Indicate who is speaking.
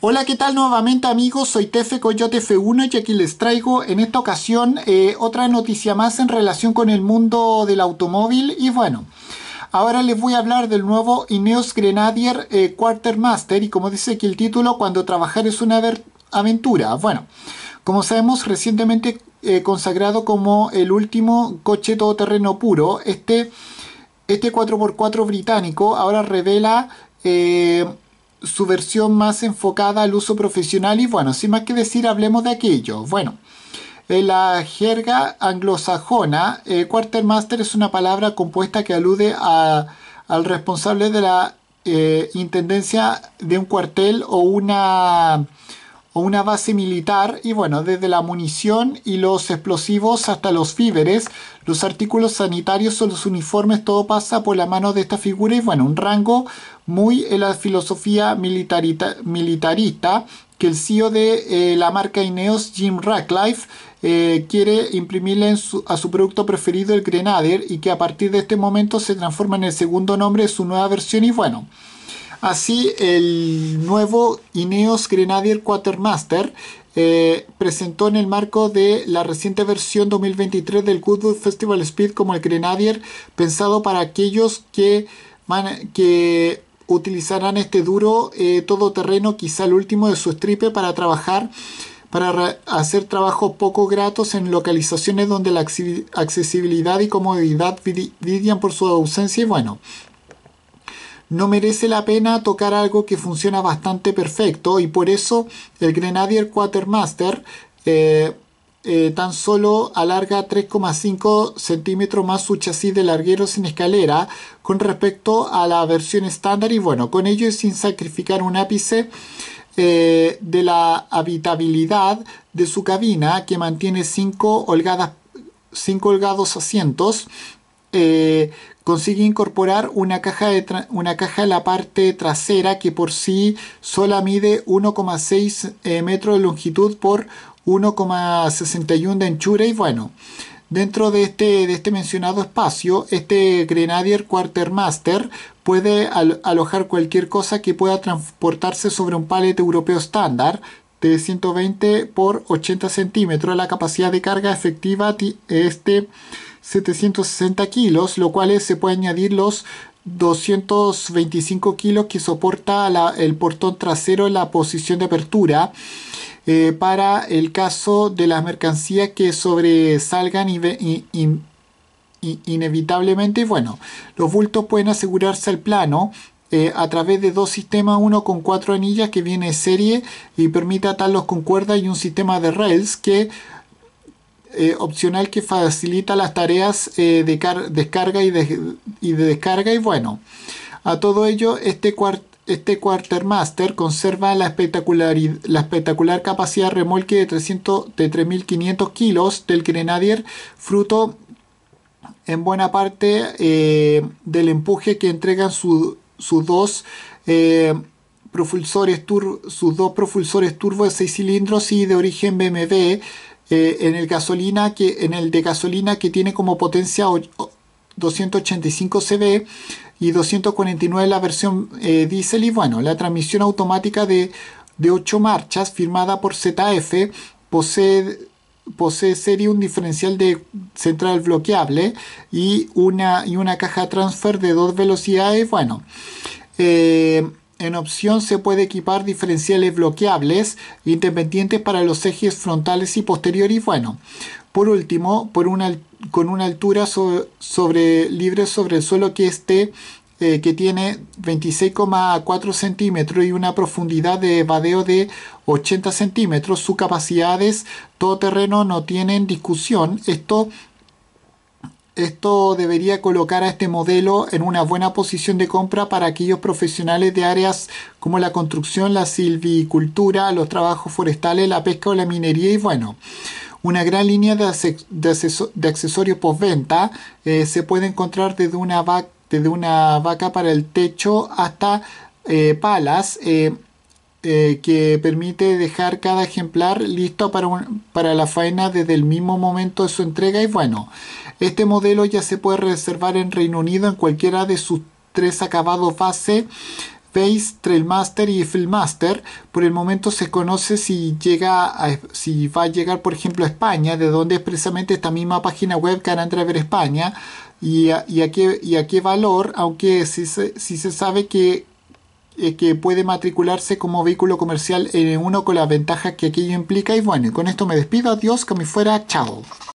Speaker 1: Hola, ¿qué tal nuevamente amigos? Soy Tefe Coyote F1 y aquí les traigo en esta ocasión eh, otra noticia más en relación con el mundo del automóvil y bueno... Ahora les voy a hablar del nuevo Ineos Grenadier eh, Quartermaster y como dice aquí el título, cuando trabajar es una aventura. Bueno, como sabemos recientemente eh, consagrado como el último coche todoterreno puro, este, este 4x4 británico ahora revela su versión más enfocada al uso profesional y bueno, sin más que decir, hablemos de aquello. Bueno, en la jerga anglosajona, eh, quartermaster es una palabra compuesta que alude a, al responsable de la eh, intendencia de un cuartel o una una base militar y bueno, desde la munición y los explosivos hasta los víveres, los artículos sanitarios o los uniformes, todo pasa por la mano de esta figura y bueno, un rango muy en la filosofía militarita, militarista que el CEO de eh, la marca Ineos, Jim Ratcliffe, eh, quiere imprimirle a su producto preferido, el Grenader y que a partir de este momento se transforma en el segundo nombre de su nueva versión y bueno. Así, el nuevo Ineos Grenadier Quartermaster eh, presentó en el marco de la reciente versión 2023 del Goodwood Festival Speed como el Grenadier pensado para aquellos que, que utilizarán este duro eh, todoterreno, quizá el último de su stripe, para trabajar para hacer trabajos poco gratos en localizaciones donde la accesibilidad y comodidad lidian por su ausencia y bueno, no merece la pena tocar algo que funciona bastante perfecto y por eso el Grenadier Quartermaster eh, eh, tan solo alarga 3,5 centímetros más su chasis de larguero sin escalera con respecto a la versión estándar y bueno, con ello y sin sacrificar un ápice eh, de la habitabilidad de su cabina que mantiene 5 holgadas holgados asientos consigue incorporar una caja, de una caja en la parte trasera que por sí sola mide 1,6 eh, metros de longitud por 1,61 de anchura y bueno, dentro de este, este mencionado espacio, este Grenadier Quartermaster puede alojar cualquier cosa que pueda transportarse sobre un palet europeo estándar, de 120 por 80 centímetros. La capacidad de carga efectiva este 760 kilos, lo cual se puede añadir los 225 kilos que soporta el portón trasero en la posición de apertura eh, para el caso de las mercancías que sobresalgan inevitablemente. Bueno, los bultos pueden asegurarse al plano eh, a través de dos sistemas, uno con cuatro anillas que viene serie y permite atarlos con cuerda y un sistema de rails que eh, opcional que facilita las tareas eh, de descarga y de, descarga y bueno a todo ello este, este Quartermaster conserva la espectacular, la espectacular capacidad remolque de, 300, de 3.500 kilos del Grenadier, fruto en buena parte eh, del empuje que entregan sus dos propulsores tur sus dos propulsores turbo de 6 cilindros y de origen BMW eh, en el gasolina que en el de gasolina que tiene como potencia 285 CV y 249 la versión eh, diésel y bueno la transmisión automática de, de 8 marchas firmada por ZF posee posee serie un diferencial de central bloqueable y una, y una caja transfer de dos velocidades bueno eh, en opción se puede equipar diferenciales bloqueables independientes para los ejes frontales y posteriores. Bueno, por último, con una altura sobre, libre sobre el suelo que esté eh, que tiene 26,4 centímetros y una profundidad de vadeo de 80 centímetros. Sus capacidades todoterreno no tienen discusión. Esto esto debería colocar a este modelo en una buena posición de compra para aquellos profesionales de áreas como la construcción, la silvicultura, los trabajos forestales, la pesca o la minería y bueno. Una gran línea de, de, accesorios postventa eh, se puede encontrar desde una, vaca para el techo hasta eh, palas. Eh, eh, que permite dejar cada ejemplar listo para, para la faena desde el mismo momento de su entrega y bueno, este modelo ya se puede reservar en Reino Unido en cualquiera de sus tres acabados base Face, Trailmaster y Filmmaster. Por el momento se conoce si llega si va a llegar, por ejemplo, a España, de donde es precisamente esta misma página web hará ver España y a, y qué, y valor, aunque se, si se sabe que que puede matricularse como vehículo comercial en eh, uno con las ventajas que aquello implica. Y bueno, con esto me despido. Adiós, que me fuera. Chao.